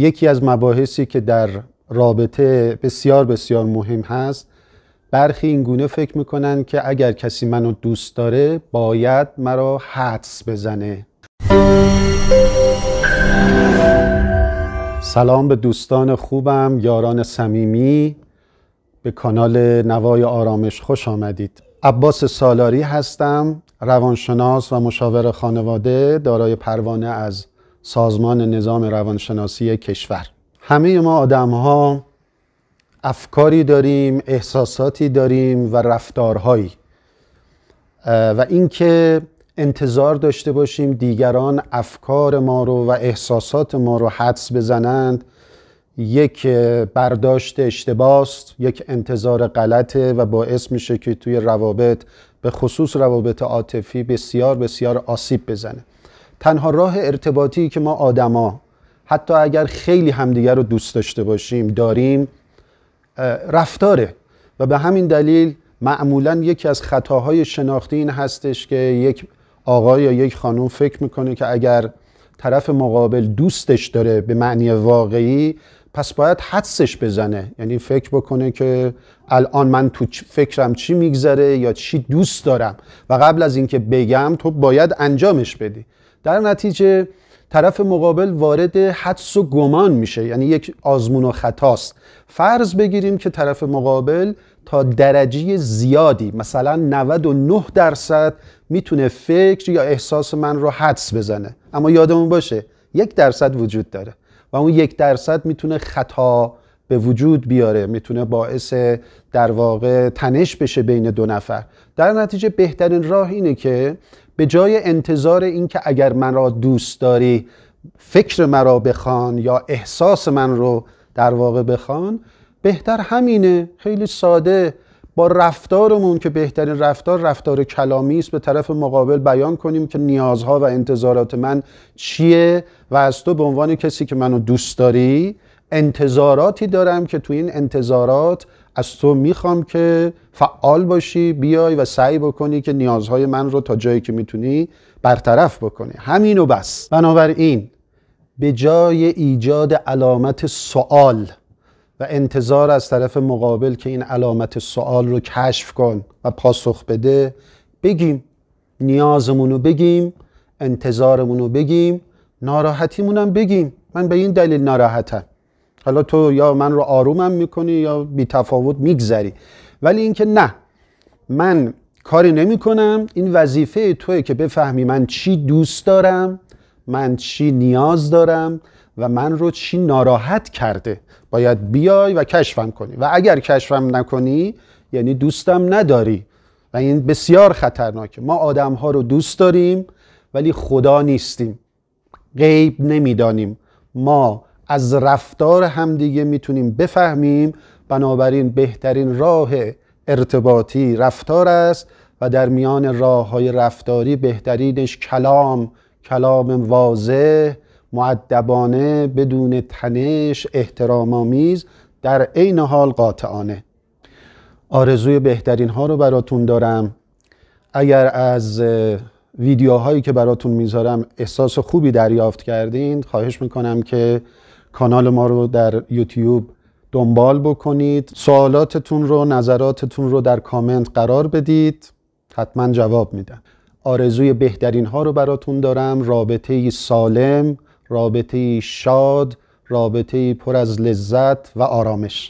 یکی از مباحثی که در رابطه بسیار بسیار مهم هست برخی این گونه فکر میکنن که اگر کسی منو دوست داره باید مرا حدس بزنه سلام به دوستان خوبم یاران صمیمی به کانال نوای آرامش خوش آمدید عباس سالاری هستم روانشناس و مشاور خانواده دارای پروانه از سازمان نظام روانشناسی کشور همه ما آدم ها افکاری داریم احساساتی داریم و رفتارهایی و اینکه انتظار داشته باشیم دیگران افکار ما رو و احساسات ما رو حدس بزنند یک برداشت اشتباست یک انتظار غلطه و باعث میشه که توی روابط به خصوص روابط عاطفی بسیار بسیار آسیب بزنه تنها راه ارتباطی که ما آدما حتی اگر خیلی همدیگر رو دوست داشته باشیم داریم رفتاره و به همین دلیل معمولا یکی از خطاهای شناختی این هستش که یک آقا یا یک خانم فکر میکنه که اگر طرف مقابل دوستش داره به معنی واقعی پس باید حدسش بزنه یعنی فکر بکنه که الان من تو فکرم چی میگذره یا چی دوست دارم و قبل از اینکه بگم تو باید انجامش بدی در نتیجه طرف مقابل وارد حدس و گمان میشه یعنی یک آزمون و خطاست فرض بگیریم که طرف مقابل تا درجه زیادی مثلا 99 درصد میتونه فکر یا احساس من رو حدس بزنه اما یادمون باشه یک درصد وجود داره و اون یک درصد میتونه خطا به وجود بیاره میتونه باعث در واقع تنش بشه بین دو نفر در نتیجه بهترین راه اینه که به جای انتظار اینکه اگر مرا دوست داری فکر مرا بخوان یا احساس من رو در واقع بخوان بهتر همینه خیلی ساده با رفتارمون که بهترین رفتار رفتار کلامی است به طرف مقابل بیان کنیم که نیازها و انتظارات من چیه و از تو به عنوان کسی که منو دوست داری انتظاراتی دارم که تو این انتظارات از تو میخوام که فعال باشی بیای و سعی بکنی که نیازهای من رو تا جایی که میتونی برطرف بکنی همین و بس بنابراین به جای ایجاد علامت سوال و انتظار از طرف مقابل که این علامت سوال رو کشف کن و پاسخ بده بگیم نیازمون رو بگیم انتظارمون رو بگیم ناراحتیمون هم بگیم من به این دلیل ناراحتم حالا تو یا من رو آرومم میکنی یا بی تفاوت میگذری ولی اینکه نه من کاری کنم این وظیفه توی که بفهمی من چی دوست دارم من چی نیاز دارم و من رو چی ناراحت کرده باید بیای و کشفم کنی و اگر کشفم نکنی یعنی دوستم نداری و این بسیار خطرناکه ما آدم ها رو دوست داریم ولی خدا نیستیم غیب نمیدانیم ما از رفتار همدیگه میتونیم بفهمیم بنابراین بهترین راه ارتباطی رفتار است و در میان راه های رفتاری بهترینش کلام کلام واضح معدبانه بدون تنش احترامامیز در عین حال قاطعانه آرزوی بهترین ها رو براتون دارم اگر از ویدیوهایی که براتون میذارم احساس خوبی دریافت کردین خواهش میکنم که کانال ما رو در یوتیوب دنبال بکنید سوالاتتون رو نظراتتون رو در کامنت قرار بدید حتما جواب میدن آرزوی بهترین ها رو براتون دارم رابطه سالم رابطه شاد رابطه پر از لذت و آرامش